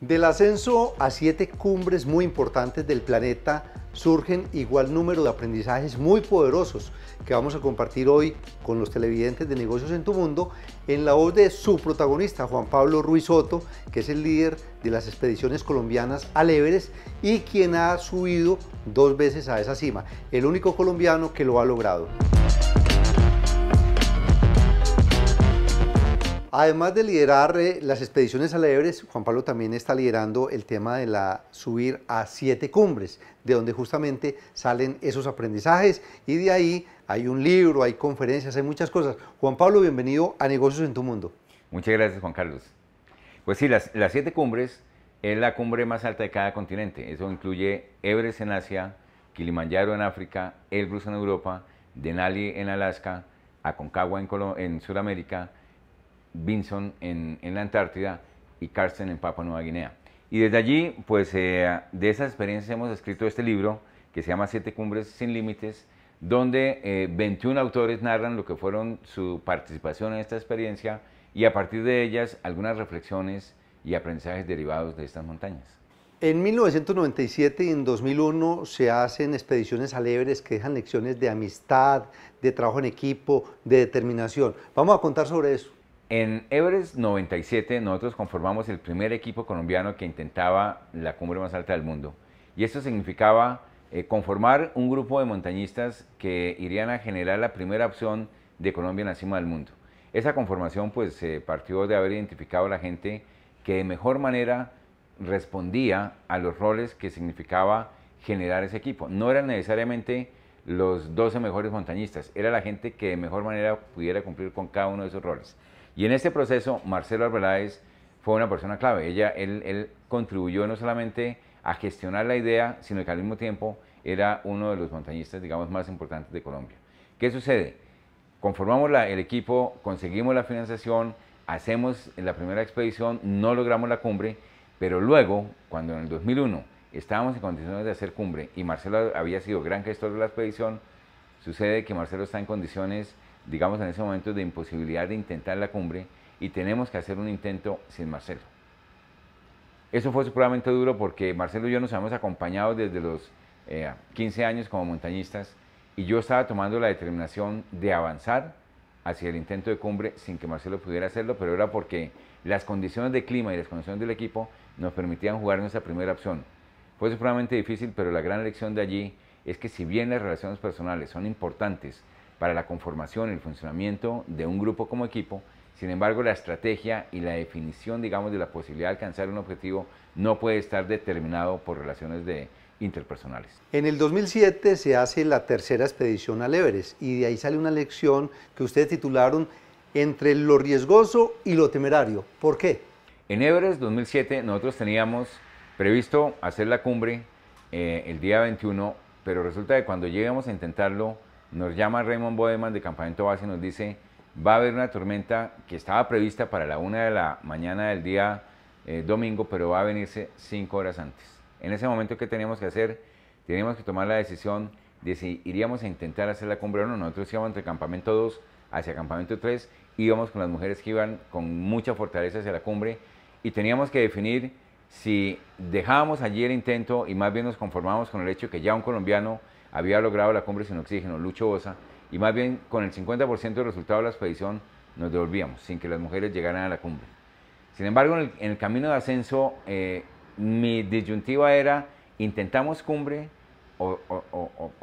Del ascenso a siete cumbres muy importantes del planeta surgen igual número de aprendizajes muy poderosos que vamos a compartir hoy con los televidentes de Negocios en tu Mundo en la voz de su protagonista Juan Pablo Ruiz Soto, que es el líder de las expediciones colombianas al Everest y quien ha subido dos veces a esa cima, el único colombiano que lo ha logrado. Además de liderar eh, las expediciones la Everest, Juan Pablo también está liderando el tema de la subir a siete cumbres, de donde justamente salen esos aprendizajes y de ahí hay un libro, hay conferencias, hay muchas cosas. Juan Pablo, bienvenido a Negocios en tu Mundo. Muchas gracias, Juan Carlos. Pues sí, las, siete cumbres es la cumbre más alta de cada continente. Eso incluye Everest en Asia, Kilimanjaro en África, Elbrus en Europa, Denali en Alaska, Aconcagua en, en Sudamérica, Vinson en, la Antártida y Carsten en Papua Nueva Guinea. Y desde allí, pues eh, de esa experiencia hemos escrito este libro que se llama Siete Cumbres Sin Límites, donde 21 eh, autores narran lo que fueron su participación en esta experiencia y a partir de ellas algunas reflexiones y aprendizajes derivados de estas montañas. En 1997 y en 2001 se hacen expediciones al que dejan lecciones de amistad, de trabajo en equipo, de determinación. Vamos a contar sobre eso. En Everest 97 nosotros conformamos el primer equipo colombiano que intentaba la cumbre más alta del mundo. Y eso significaba eh, conformar un grupo de montañistas que irían a generar la primera opción de Colombia en la cima del mundo. Esa conformación pues se partió de haber identificado la gente que de mejor manera respondía a los roles que significaba generar ese equipo. No eran necesariamente los 12 mejores montañistas, era la gente que de mejor manera pudiera cumplir con cada uno de esos roles. Y en este proceso, Marcelo Arbeláez fue una persona clave. Ella, él, contribuyó no solamente a gestionar la idea, sino que al mismo tiempo era uno de los montañistas, digamos, más importantes de Colombia. ¿Qué sucede? Conformamos el equipo, conseguimos la financiación, hacemos la primera expedición, no logramos la cumbre, pero luego, cuando en el 2001 estábamos en condiciones de hacer cumbre y Marcelo había sido gran gestor de la expedición, sucede que Marcelo está en condiciones digamos, en ese momento de imposibilidad de intentar la cumbre y tenemos que hacer un intento sin Marcelo. Eso fue supremamente duro porque Marcelo y yo nos habíamos acompañado desde los 15 eh, años como montañistas y yo estaba tomando la determinación de avanzar hacia el intento de cumbre sin que Marcelo pudiera hacerlo, pero era porque las condiciones de clima y las condiciones del equipo nos permitían jugar nuestra primera opción. Fue supremamente difícil, pero la gran lección de allí es que si bien las relaciones personales son importantes, para la conformación y el funcionamiento de un grupo como equipo, sin embargo la estrategia y la definición, digamos, de la posibilidad de alcanzar un objetivo no puede estar determinado por relaciones de interpersonales. En el 2007 se hace la tercera expedición al Everest y de ahí sale una lección que ustedes titularon entre lo riesgoso y lo temerario. ¿Por qué? En Everest 2007 nosotros teníamos previsto hacer la cumbre eh, el día 21, pero resulta que cuando llegamos a intentarlo nos llama Raymond Bodeman de Campamento Base y nos dice, va a haber una tormenta que estaba prevista para la una de la mañana del día eh, domingo, pero va a venirse cinco horas antes. En ese momento, ¿qué teníamos que hacer? Teníamos que tomar la decisión de si iríamos a intentar hacer la cumbre o no. Nosotros íbamos entre campamento 2 hacia campamento 3, íbamos con las mujeres que iban con mucha fortaleza hacia la cumbre y teníamos que definir si dejábamos allí el intento y más bien nos conformábamos con el hecho que ya un colombiano había logrado la cumbre sin oxígeno, Lucho Osa, y más bien con el 50% del resultado de la expedición nos devolvíamos, sin que las mujeres llegaran a la cumbre. Sin embargo, en el, camino de ascenso, eh, mi disyuntiva era, intentamos cumbre o,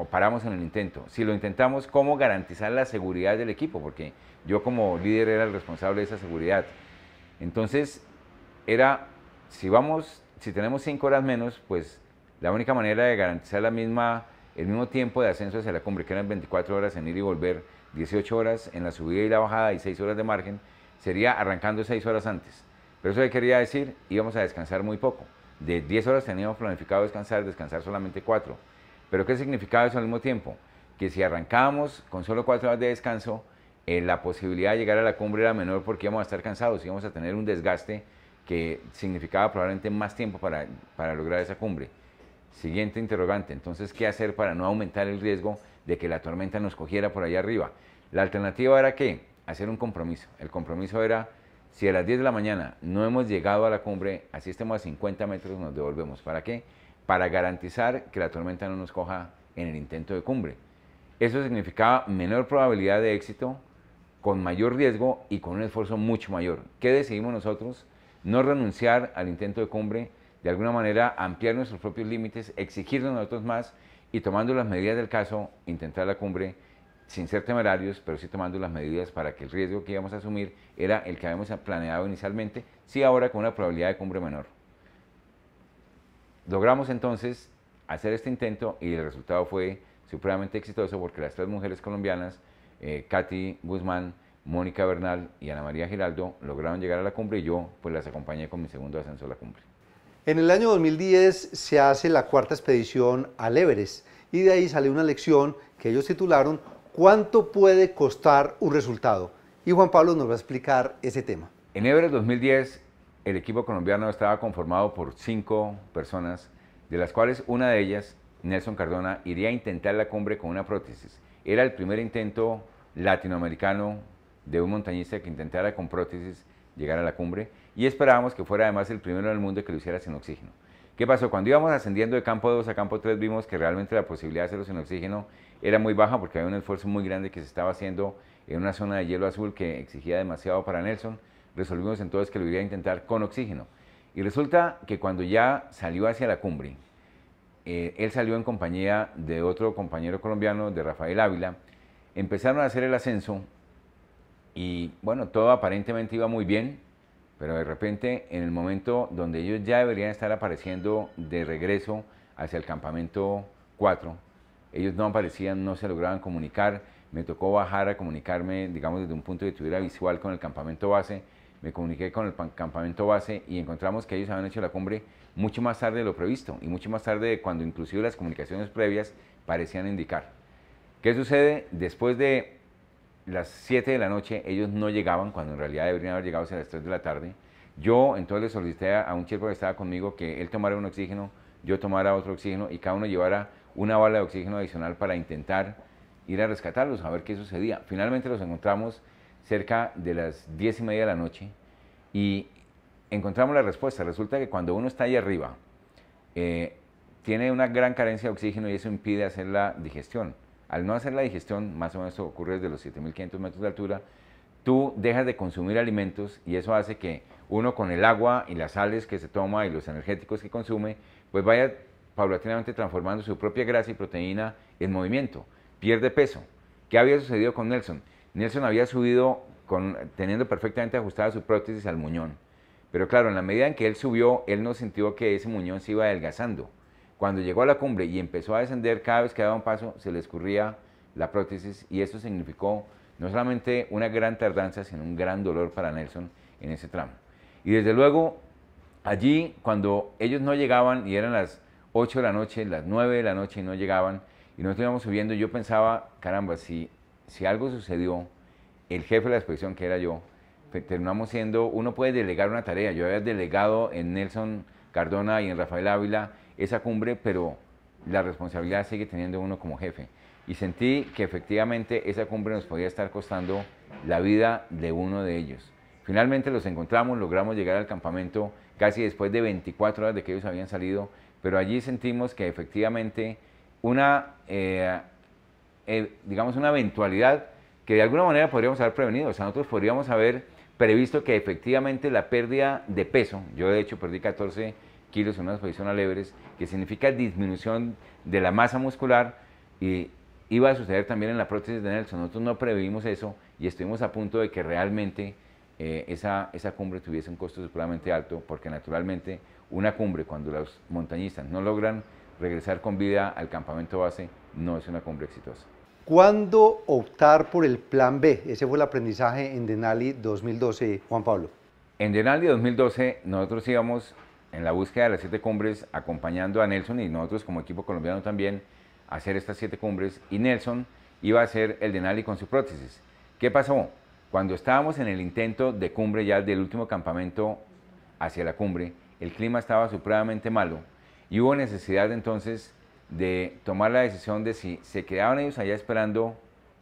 paramos en el intento. Si lo intentamos, ¿cómo garantizar la seguridad del equipo? Porque yo como líder era el responsable de esa seguridad. Entonces, era, si vamos, si tenemos cinco horas menos, pues la única manera de garantizar la misma el mismo tiempo de ascenso hacia la cumbre, que eran 24 horas en ir y volver, 18 horas en la subida y la bajada y 6 horas de margen, sería arrancando 6 horas antes. Pero eso quería decir, íbamos a descansar muy poco. De 10 horas teníamos planificado descansar, descansar solamente 4. Pero ¿qué significaba eso al mismo tiempo? Que si arrancábamos con solo 4 horas de descanso, eh, la posibilidad de llegar a la cumbre era menor porque íbamos a estar cansados, íbamos a tener un desgaste que significaba probablemente más tiempo para lograr esa cumbre. Siguiente interrogante, entonces, ¿qué hacer para no aumentar el riesgo de que la tormenta nos cogiera por allá arriba? La alternativa era qué? Hacer un compromiso. El compromiso era, si a las 10 de la mañana no hemos llegado a la cumbre, así estemos a 50 metros, nos devolvemos. ¿Para qué? Para garantizar que la tormenta no nos coja en el intento de cumbre. Eso significaba menor probabilidad de éxito, con mayor riesgo y con un esfuerzo mucho mayor. ¿Qué decidimos nosotros? No renunciar al intento de cumbre, de alguna manera ampliar nuestros propios límites, exigirnos nosotros más y tomando las medidas del caso, intentar la cumbre sin ser temerarios, pero sí tomando las medidas para que el riesgo que íbamos a asumir era el que habíamos planeado inicialmente, sí ahora con una probabilidad de cumbre menor. Logramos entonces hacer este intento y el resultado fue supremamente exitoso porque las tres mujeres colombianas, eh, Katy Guzmán, Mónica Bernal y Ana María Giraldo, lograron llegar a la cumbre y yo pues las acompañé con mi segundo ascenso a la cumbre. En el año 2010 se hace la cuarta expedición al Everest y de ahí sale una lección que ellos titularon ¿Cuánto puede costar un resultado? Y Juan Pablo nos va a explicar ese tema. En Everest 2010 el equipo colombiano estaba conformado por cinco personas, de las cuales una de ellas, Nelson Cardona, iría a intentar la cumbre con una prótesis. Era el primer intento latinoamericano de un montañista que intentara con prótesis llegar a la cumbre y esperábamos que fuera además el primero en el mundo que lo hiciera sin oxígeno. ¿Qué pasó? Cuando íbamos ascendiendo de campo 2 a campo 3 vimos que realmente la posibilidad de hacerlo sin oxígeno era muy baja porque había un esfuerzo muy grande que se estaba haciendo en una zona de hielo azul que exigía demasiado para Nelson. Resolvimos entonces que lo iba a intentar con oxígeno. Y resulta que cuando ya salió hacia la cumbre, eh, él salió en compañía de otro compañero colombiano, de Rafael Ávila, empezaron a hacer el ascenso y bueno, todo aparentemente iba muy bien, pero de repente, en el momento donde ellos ya deberían estar apareciendo de regreso hacia el campamento 4, ellos no aparecían, no se lograban comunicar. Me tocó bajar a comunicarme, digamos, desde un punto de vista visual con el campamento base. Me comuniqué con el campamento base y encontramos que ellos habían hecho la cumbre mucho más tarde de lo previsto y mucho más tarde de cuando inclusive las comunicaciones previas parecían indicar. ¿Qué sucede después de las 7 de la noche, ellos no llegaban cuando en realidad deberían haber llegado a las 3 de la tarde. Yo entonces le solicité a un chico que estaba conmigo que él tomara un oxígeno, yo tomara otro oxígeno y cada uno llevara una bala de oxígeno adicional para intentar ir a rescatarlos, a ver qué sucedía. Finalmente los encontramos cerca de las 10 y media de la noche y encontramos la respuesta. Resulta que cuando uno está ahí arriba, eh, tiene una gran carencia de oxígeno y eso impide hacer la digestión. Al no hacer la digestión, más o menos ocurre desde los 7500 metros de altura, tú dejas de consumir alimentos y eso hace que uno con el agua y las sales que se toma y los energéticos que consume, pues vaya paulatinamente transformando su propia grasa y proteína en movimiento, pierde peso. ¿Qué había sucedido con Nelson? Nelson había subido con, teniendo perfectamente ajustada su prótesis al muñón. Pero claro, en la medida en que él subió, él no sintió que ese muñón se iba adelgazando. Cuando llegó a la cumbre y empezó a descender, cada vez que daba un paso se le escurría la prótesis y eso significó no solamente una gran tardanza, sino un gran dolor para Nelson en ese tramo. Y desde luego, allí cuando ellos no llegaban y eran las 8 de la noche, las 9 de la noche y no llegaban, y nosotros íbamos subiendo, yo pensaba, caramba, si, si algo sucedió, el jefe de la expedición, que era yo, terminamos siendo, uno puede delegar una tarea, yo había delegado en Nelson Cardona y en Rafael Ávila, esa cumbre, pero la responsabilidad sigue teniendo uno como jefe. Y sentí que efectivamente esa cumbre nos podía estar costando la vida de uno de ellos. Finalmente los encontramos, logramos llegar al campamento casi después de 24 horas de que ellos habían salido, pero allí sentimos que efectivamente una, eh, eh, digamos, una eventualidad que de alguna manera podríamos haber prevenido, o sea, nosotros podríamos haber previsto que efectivamente la pérdida de peso, yo de hecho perdí 14 kilos en una exposición al que significa disminución de la masa muscular, y iba a suceder también en la prótesis de Nelson. Nosotros no previmos eso y estuvimos a punto de que realmente eh, esa, esa cumbre tuviese un costo supremamente alto, porque naturalmente una cumbre, cuando los montañistas no logran regresar con vida al campamento base, no es una cumbre exitosa. ¿Cuándo optar por el plan B? Ese fue el aprendizaje en Denali 2012, Juan Pablo. En Denali 2012 nosotros íbamos en la búsqueda de las siete cumbres, acompañando a Nelson y nosotros como equipo colombiano también a hacer estas siete cumbres. Y Nelson iba a hacer el Denali con su prótesis. ¿Qué pasó? Cuando estábamos en el intento de cumbre ya del último campamento hacia la cumbre, el clima estaba supremamente malo y hubo necesidad entonces de tomar la decisión de si se quedaban ellos allá esperando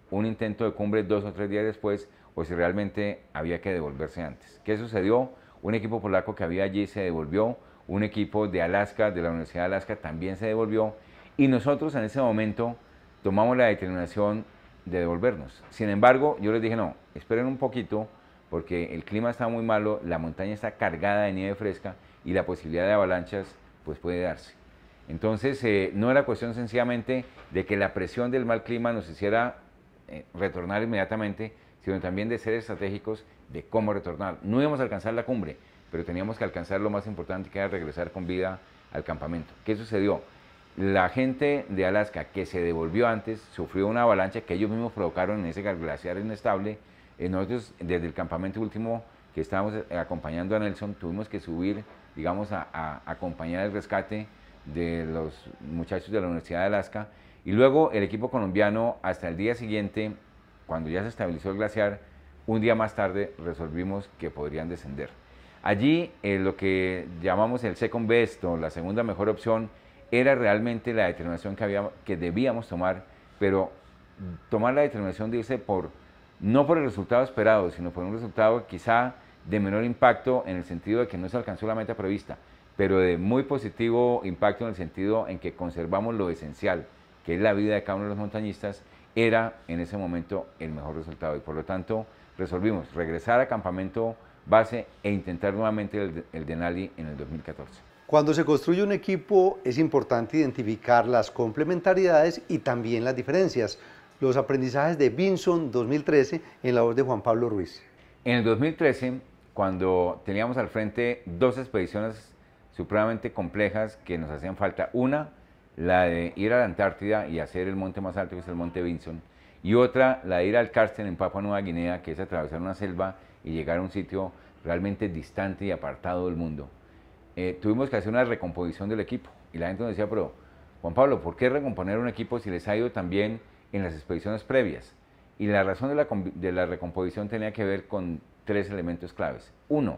un intento de cumbre dos o tres días después o si realmente había que devolverse antes. ¿Qué sucedió? Un equipo polaco que había allí se devolvió, un equipo de Alaska, de la Universidad de Alaska, también se devolvió. Y nosotros en ese momento tomamos la determinación de devolvernos. Sin embargo, yo les dije, no, esperen un poquito porque el clima está muy malo, la montaña está cargada de nieve fresca y la posibilidad de avalanchas pues puede darse. Entonces, eh, no era cuestión sencillamente de que la presión del mal clima nos hiciera eh, retornar inmediatamente, sino también de ser estratégicos de cómo retornar. No íbamos a alcanzar la cumbre, pero teníamos que alcanzar lo más importante que era regresar con vida al campamento. ¿Qué sucedió? La gente de Alaska que se devolvió antes sufrió una avalancha que ellos mismos provocaron en ese glaciar inestable. Eh, nosotros desde el campamento último que estábamos acompañando a Nelson tuvimos que subir, digamos, a, a acompañar el rescate de los muchachos de la Universidad de Alaska. Y luego el equipo colombiano hasta el día siguiente, cuando ya se estabilizó el glaciar, un día más tarde resolvimos que podrían descender. Allí eh, lo que llamamos el second best o la segunda mejor opción era realmente la determinación que, debíamos tomar, pero tomar la determinación de irse por, no por el resultado esperado, sino por un resultado quizá de menor impacto en el sentido de que no se alcanzó la meta prevista, pero de muy positivo impacto en el sentido en que conservamos lo esencial, que es la vida de cada uno de los montañistas, era en ese momento el mejor resultado. Y por lo tanto, resolvimos regresar a campamento base e intentar nuevamente el, Denali en el 2014. Cuando se construye un equipo es importante identificar las complementariedades y también las diferencias. Los aprendizajes de Vinson 2013 en la voz de Juan Pablo Ruiz. En el 2013, cuando teníamos al frente dos expediciones supremamente complejas que nos hacían falta, una, la de ir a la Antártida y hacer el monte más alto que es el monte Vinson, y otra la de ir al cárcel en Papua Nueva Guinea, que es atravesar una selva y llegar a un sitio realmente distante y apartado del mundo. Eh, tuvimos que hacer una recomposición del equipo y la gente nos decía, pero Juan Pablo, ¿por qué recomponer un equipo si les ha ido tan bien en las expediciones previas? Y la razón de la, de la recomposición tenía que ver con tres elementos claves. Uno,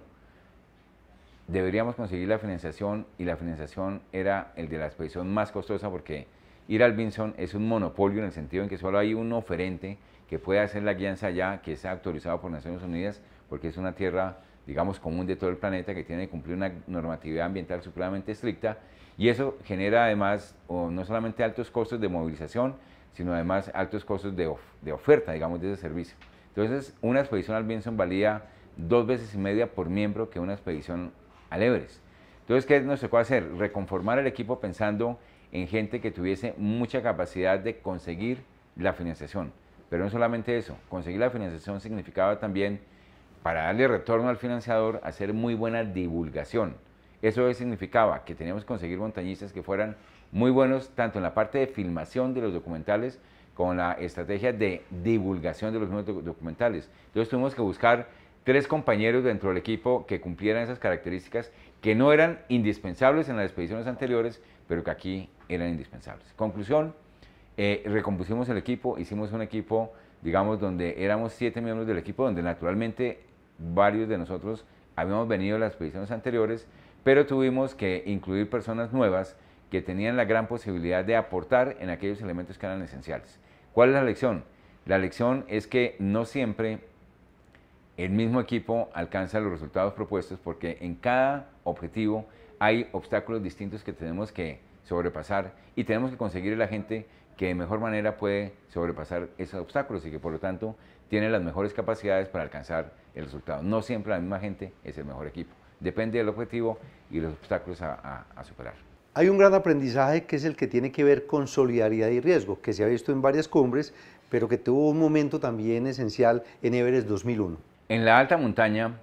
deberíamos conseguir la financiación y la financiación era el de la expedición más costosa porque Ir al Binson es un monopolio en el sentido en que solo hay un oferente que puede hacer la guianza allá, que sea autorizado por Naciones Unidas, porque es una tierra, digamos, común de todo el planeta, que tiene que cumplir una normatividad ambiental supremamente estricta, y eso genera además o no solamente altos costos de movilización, sino además altos costos de, oferta, digamos, de ese servicio. Entonces, una expedición al Binson valía dos veces y media por miembro que una expedición al Everest. Entonces, ¿qué nos tocó hacer? Reconformar el equipo pensando en gente que tuviese mucha capacidad de conseguir la financiación. Pero no solamente eso, conseguir la financiación significaba también, para darle retorno al financiador, hacer muy buena divulgación. Eso significaba que teníamos que conseguir montañistas que fueran muy buenos tanto en la parte de filmación de los documentales como en la estrategia de divulgación de los documentales. Entonces tuvimos que buscar tres compañeros dentro del equipo que cumplieran esas características que no eran indispensables en las expediciones anteriores, pero que aquí eran indispensables. Conclusión, eh, recompusimos el equipo, hicimos un equipo, digamos, donde éramos siete miembros del equipo, donde naturalmente varios de nosotros habíamos venido a las posiciones anteriores, pero tuvimos que incluir personas nuevas que tenían la gran posibilidad de aportar en aquellos elementos que eran esenciales. ¿Cuál es la lección? La lección es que no siempre el mismo equipo alcanza los resultados propuestos porque en cada objetivo hay obstáculos distintos que tenemos que sobrepasar y tenemos que conseguir la gente que de mejor manera puede sobrepasar esos obstáculos y que por lo tanto tiene las mejores capacidades para alcanzar el resultado. No siempre la misma gente es el mejor equipo. Depende del objetivo y los obstáculos a, a superar. Hay un gran aprendizaje que es el que tiene que ver con solidaridad y riesgo, que se ha visto en varias cumbres, pero que tuvo un momento también esencial en Everest 2001. En la alta montaña,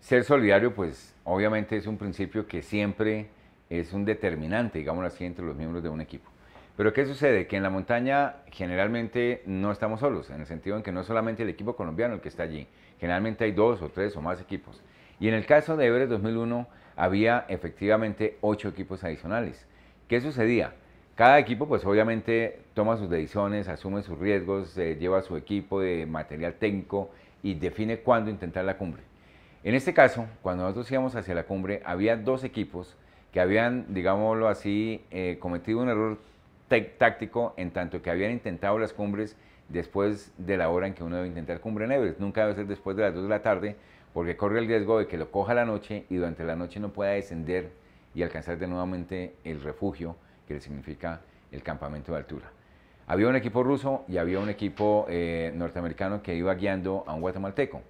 ser solidario pues obviamente es un principio que siempre es un determinante, digámoslo así, entre los miembros de un equipo. Pero ¿qué sucede? Que en la montaña generalmente no estamos solos, en el sentido en que no es solamente el equipo colombiano el que está allí, generalmente hay dos o tres o más equipos. Y en el caso de Everest 2001 había efectivamente ocho equipos adicionales. ¿Qué sucedía? Cada equipo pues obviamente toma sus decisiones, asume sus riesgos, eh, lleva su equipo de material técnico y define cuándo intentar la cumbre. En este caso, cuando nosotros íbamos hacia la cumbre, había dos equipos que habían, digámoslo así, eh, cometido un error táctico en tanto que habían intentado las cumbres después de la hora en que uno debe intentar cumbre en Nunca debe ser después de las 2 de la tarde porque corre el riesgo de que lo coja la noche y durante la noche no pueda descender y alcanzar de nuevamente el refugio que le significa el campamento de altura. Había un equipo ruso y había un equipo eh, norteamericano que iba guiando a un guatemalteco.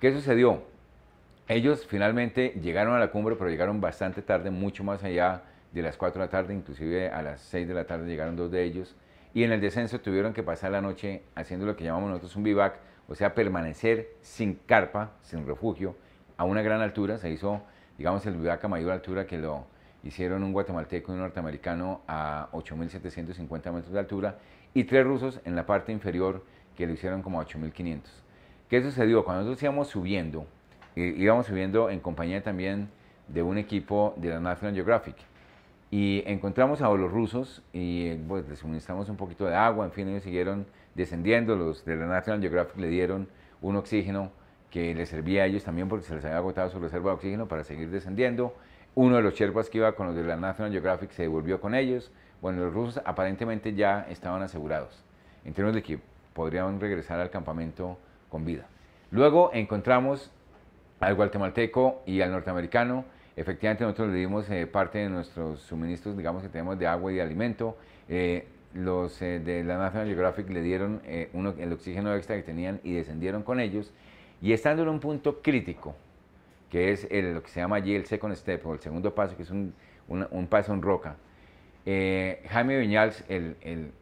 ¿Qué sucedió? Ellos finalmente llegaron a la cumbre, pero llegaron bastante tarde, mucho más allá de las 4 de la tarde, inclusive a las 6 de la tarde llegaron dos de ellos. Y en el descenso tuvieron que pasar la noche haciendo lo que llamamos nosotros un vivac, o sea, permanecer sin carpa, sin refugio, a una gran altura. Se hizo, digamos, el vivac a mayor altura que lo hicieron un guatemalteco y un norteamericano a 8.750 metros de altura y tres rusos en la parte inferior que lo hicieron como a 8.500. ¿Qué sucedió? Cuando nosotros íbamos subiendo, íbamos subiendo en compañía también de un equipo de la National Geographic. Y encontramos a los rusos y pues, les suministramos un poquito de agua, en fin, ellos siguieron descendiendo, los de la National Geographic le dieron un oxígeno que les servía a ellos también porque se les había agotado su reserva de oxígeno para seguir descendiendo. Uno de los Sherpas que iba con los de la National Geographic se devolvió con ellos. Bueno, los rusos aparentemente ya estaban asegurados, en términos de que podrían regresar al campamento con vida. Luego encontramos al guatemalteco y al norteamericano. Efectivamente, nosotros le dimos eh, parte de nuestros suministros, digamos, que tenemos de agua y de alimento. Eh, los eh, de la National Geographic le dieron el oxígeno extra que tenían y descendieron con ellos. Y estando en un punto crítico, que es lo que se llama allí el second step, o el segundo paso, que es un, paso en roca, Jaime Viñals, el,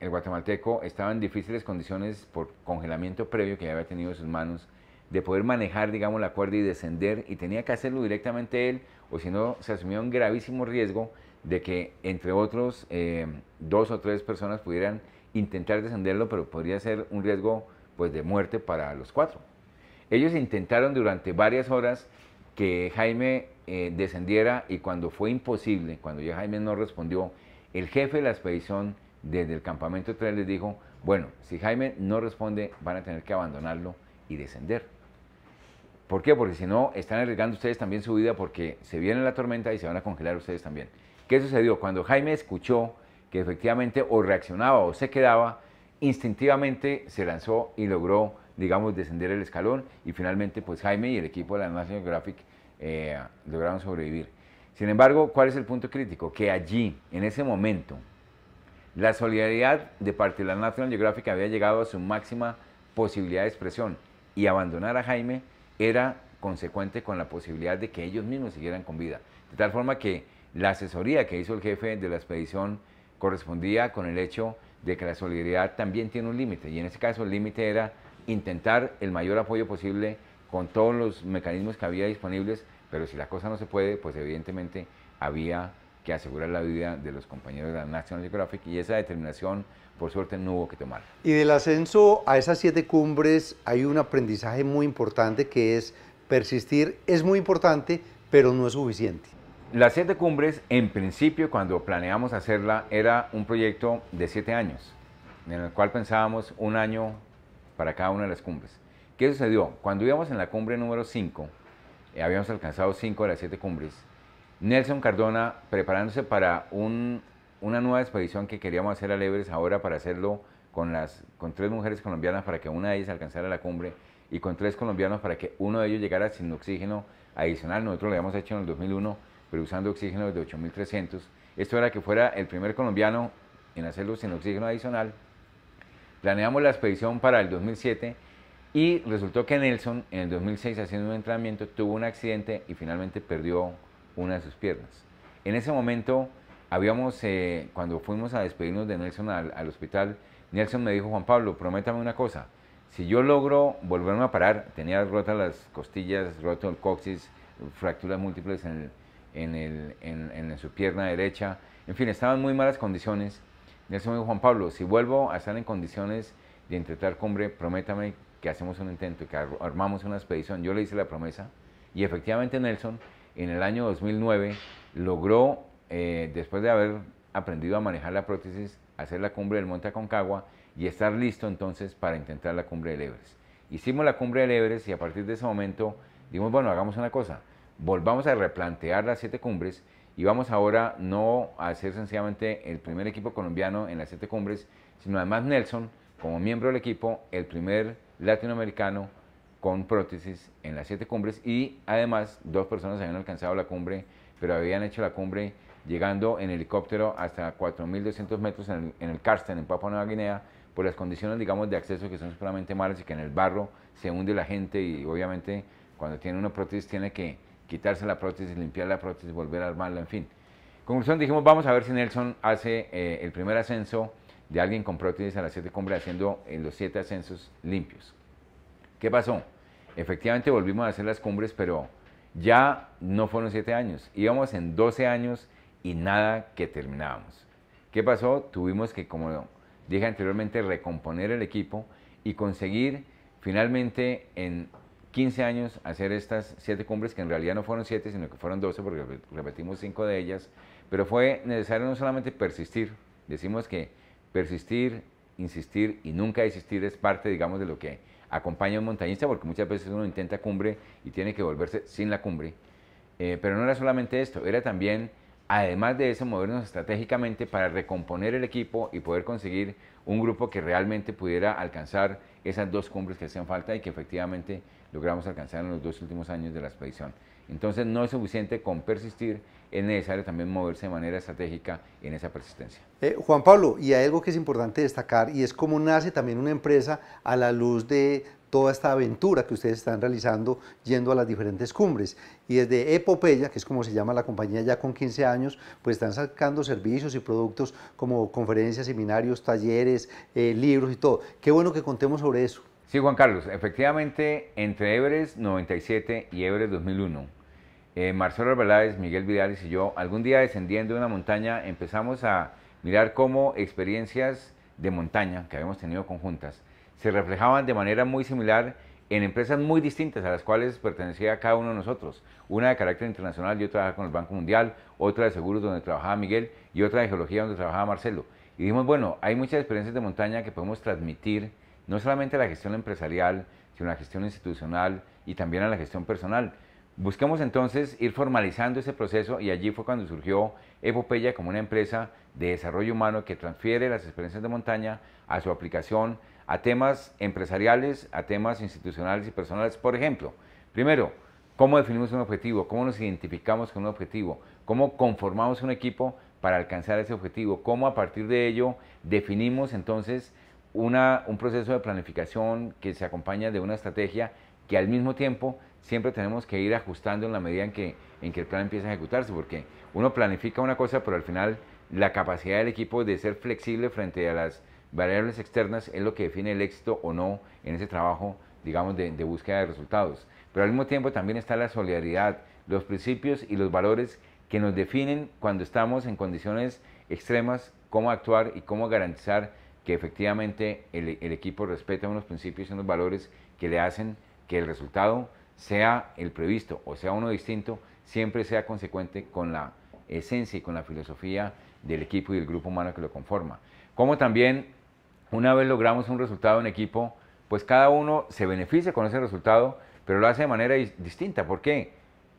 guatemalteco, estaba en difíciles condiciones por congelamiento previo que había tenido sus manos de poder manejar, digamos, la cuerda y descender, y tenía que hacerlo directamente él, o si no, se asumió un gravísimo riesgo de que, entre otros, eh, dos o tres personas pudieran intentar descenderlo, pero podría ser un riesgo pues, de muerte para los cuatro. Ellos intentaron durante varias horas que Jaime eh, descendiera y cuando fue imposible, cuando ya Jaime no respondió, el jefe de la expedición desde el campamento 3 les dijo, bueno, si Jaime no responde, van a tener que abandonarlo y descender. ¿Por qué? Porque si no, están arriesgando ustedes también su vida porque se viene la tormenta y se van a congelar ustedes también. ¿Qué sucedió? Cuando Jaime escuchó que efectivamente o reaccionaba o se quedaba, instintivamente se lanzó y logró, digamos, descender el escalón y finalmente pues Jaime y el equipo de la National Geographic eh, lograron sobrevivir. Sin embargo, ¿cuál es el punto crítico? Que allí, en ese momento, la solidaridad de parte de la National Geographic había llegado a su máxima posibilidad de expresión y abandonar a Jaime era consecuente con la posibilidad de que ellos mismos siguieran con vida. De tal forma que la asesoría que hizo el jefe de la expedición correspondía con el hecho de que la solidaridad también tiene un límite, y en ese caso el límite era intentar el mayor apoyo posible con todos los mecanismos que había disponibles, pero si la cosa no se puede, pues evidentemente había que asegurar la vida de los compañeros de la National Geographic y esa determinación, por suerte, no hubo que tomar. Y del ascenso a esas siete cumbres hay un aprendizaje muy importante que es persistir, es muy importante, pero no es suficiente. Las siete cumbres, en principio, cuando planeamos hacerla, era un proyecto de siete años, en el cual pensábamos un año para cada una de las cumbres. ¿Qué sucedió? Cuando íbamos en la cumbre número 5, eh, habíamos alcanzado cinco de las siete cumbres, Nelson Cardona preparándose para una nueva expedición que queríamos hacer a Everest ahora para hacerlo con, con tres mujeres colombianas para que una de ellas alcanzara la cumbre y con tres colombianos para que uno de ellos llegara sin oxígeno adicional. Nosotros lo habíamos hecho en el 2001, pero usando oxígeno de 8.300. Esto era que fuera el primer colombiano en hacerlo sin oxígeno adicional. Planeamos la expedición para el 2007 y resultó que Nelson en el 2006 haciendo un entrenamiento tuvo un accidente y finalmente perdió una de sus piernas. En ese momento, habíamos, eh, cuando fuimos a despedirnos de Nelson al, hospital, Nelson me dijo, Juan Pablo, prométame una cosa, si yo logro volverme a parar, tenía rotas las costillas, roto el coxis, fracturas múltiples en, en, su pierna derecha, en fin, estaba en muy malas condiciones. Nelson me dijo, Juan Pablo, si vuelvo a estar en condiciones de intentar cumbre, prométame que hacemos un intento, que armamos una expedición. Yo le hice la promesa y efectivamente Nelson en el año 2009 logró, eh, después de haber aprendido a manejar la prótesis, hacer la cumbre del Monte Aconcagua y estar listo entonces para intentar la cumbre del Everest. Hicimos la cumbre del Everest y a partir de ese momento dijimos, bueno, hagamos una cosa, volvamos a replantear las siete cumbres y vamos ahora no a ser sencillamente el primer equipo colombiano en las siete cumbres, sino además Nelson, como miembro del equipo, el primer latinoamericano con prótesis en las siete cumbres y además dos personas habían alcanzado la cumbre, pero habían hecho la cumbre llegando en helicóptero hasta 4.200 metros en el, en Karsten, en Papua Nueva Guinea, por las condiciones, digamos, de acceso que son supremamente malas y que en el barro se hunde la gente y obviamente cuando tiene una prótesis tiene que quitarse la prótesis, limpiar la prótesis, volver a armarla, en fin. Conclusión, dijimos, vamos a ver si Nelson hace eh, el primer ascenso de alguien con prótesis a las siete cumbres haciendo eh, los siete ascensos limpios. ¿Qué pasó? Efectivamente volvimos a hacer las cumbres, pero ya no fueron siete años, íbamos en 12 años y nada que terminábamos. ¿Qué pasó? Tuvimos que, como dije anteriormente, recomponer el equipo y conseguir finalmente en 15 años hacer estas siete cumbres, que en realidad no fueron siete, sino que fueron 12, porque repetimos cinco de ellas, pero fue necesario no solamente persistir, decimos que persistir, insistir y nunca desistir es parte, digamos, de lo que acompaña a un montañista, porque muchas veces uno intenta cumbre y tiene que volverse sin la cumbre. Eh, pero no era solamente esto, era también, además de eso, movernos estratégicamente para recomponer el equipo y poder conseguir un grupo que realmente pudiera alcanzar esas dos cumbres que hacían falta y que efectivamente logramos alcanzar en los dos últimos años de la expedición. Entonces no es suficiente con persistir, es necesario también moverse de manera estratégica en esa persistencia. Eh, Juan Pablo, y hay algo que es importante destacar y es cómo nace también una empresa a la luz de toda esta aventura que ustedes están realizando yendo a las diferentes cumbres. Y desde Epopeya, que es como se llama la compañía ya con 15 años, pues están sacando servicios y productos como conferencias, seminarios, talleres, eh, libros y todo. Qué bueno que contemos sobre eso. Sí, Juan Carlos, efectivamente, entre Everest 97 y Everest 2001, eh, Marcelo Arbeláez, Miguel Vidales y yo, algún día descendiendo de una montaña, empezamos a mirar cómo experiencias de montaña que habíamos tenido conjuntas se reflejaban de manera muy similar en empresas muy distintas a las cuales pertenecía cada uno de nosotros. Una de carácter internacional, yo trabajaba con el Banco Mundial, otra de seguros donde trabajaba Miguel y otra de geología donde trabajaba Marcelo. Y dijimos, bueno, hay muchas experiencias de montaña que podemos transmitir no solamente a la gestión empresarial, sino a la gestión institucional y también a la gestión personal. Buscamos entonces ir formalizando ese proceso y allí fue cuando surgió Epopeya como una empresa de desarrollo humano que transfiere las experiencias de montaña a su aplicación a temas empresariales, a temas institucionales y personales. Por ejemplo, primero, cómo definimos un objetivo, cómo nos identificamos con un objetivo, cómo conformamos un equipo para alcanzar ese objetivo, cómo a partir de ello definimos entonces un proceso de planificación que se acompaña de una estrategia que al mismo tiempo siempre tenemos que ir ajustando en la medida en que, el plan empieza a ejecutarse, porque uno planifica una cosa, pero al final la capacidad del equipo de ser flexible frente a las variables externas es lo que define el éxito o no en ese trabajo, digamos, de búsqueda de resultados. Pero al mismo tiempo también está la solidaridad, los principios y los valores que nos definen cuando estamos en condiciones extremas, cómo actuar y cómo garantizar que efectivamente el, equipo respeta unos principios y unos valores que le hacen que el resultado sea el previsto o sea uno distinto, siempre sea consecuente con la esencia y con la filosofía del equipo y del grupo humano que lo conforma. Como también, una vez logramos un resultado en equipo, pues cada uno se beneficia con ese resultado, pero lo hace de manera distinta. ¿Por qué?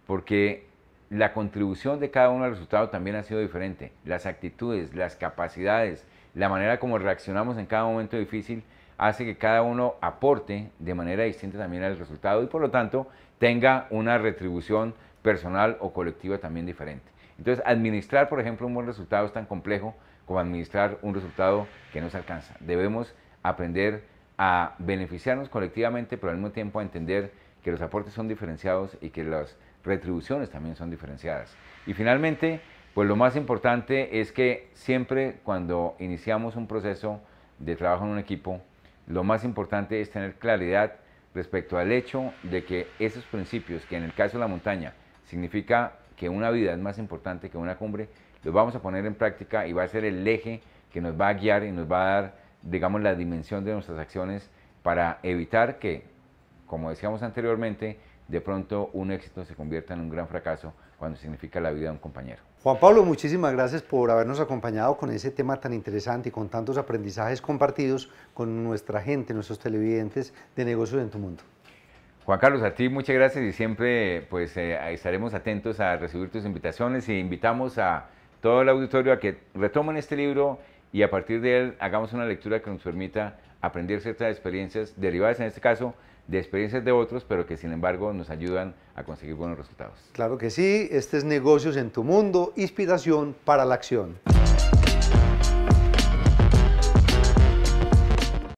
Porque la contribución de cada uno al resultado también ha sido diferente. Las actitudes, las capacidades, la manera como reaccionamos en cada momento difícil hace que cada uno aporte de manera distinta también al resultado y por lo tanto tenga una retribución personal o colectiva también diferente. Entonces, administrar, por ejemplo, un buen resultado es tan complejo como administrar un resultado que no se alcanza. Debemos aprender a beneficiarnos colectivamente, pero al mismo tiempo a entender que los aportes son diferenciados y que las retribuciones también son diferenciadas. Y finalmente, pues lo más importante es que siempre cuando iniciamos un proceso de trabajo en un equipo, lo más importante es tener claridad respecto al hecho de que esos principios, que en el caso de la montaña significa que una vida es más importante que una cumbre, los vamos a poner en práctica y va a ser el eje que nos va a guiar y nos va a dar, digamos, la dimensión de nuestras acciones para evitar que, como decíamos anteriormente, de pronto un éxito se convierta en un gran fracaso cuando significa la vida de un compañero. Juan Pablo, muchísimas gracias por habernos acompañado con ese tema tan interesante y con tantos aprendizajes compartidos con nuestra gente, nuestros televidentes de negocios en tu mundo. Juan Carlos, a ti muchas gracias y siempre pues eh, estaremos atentos a recibir tus invitaciones y e invitamos a todo el auditorio a que retomen este libro y a partir de él hagamos una lectura que nos permita aprender ciertas experiencias derivadas en este caso de experiencias de otros, pero que sin embargo nos ayudan a conseguir buenos resultados. Claro que sí, este es Negocios en tu Mundo, inspiración para la acción.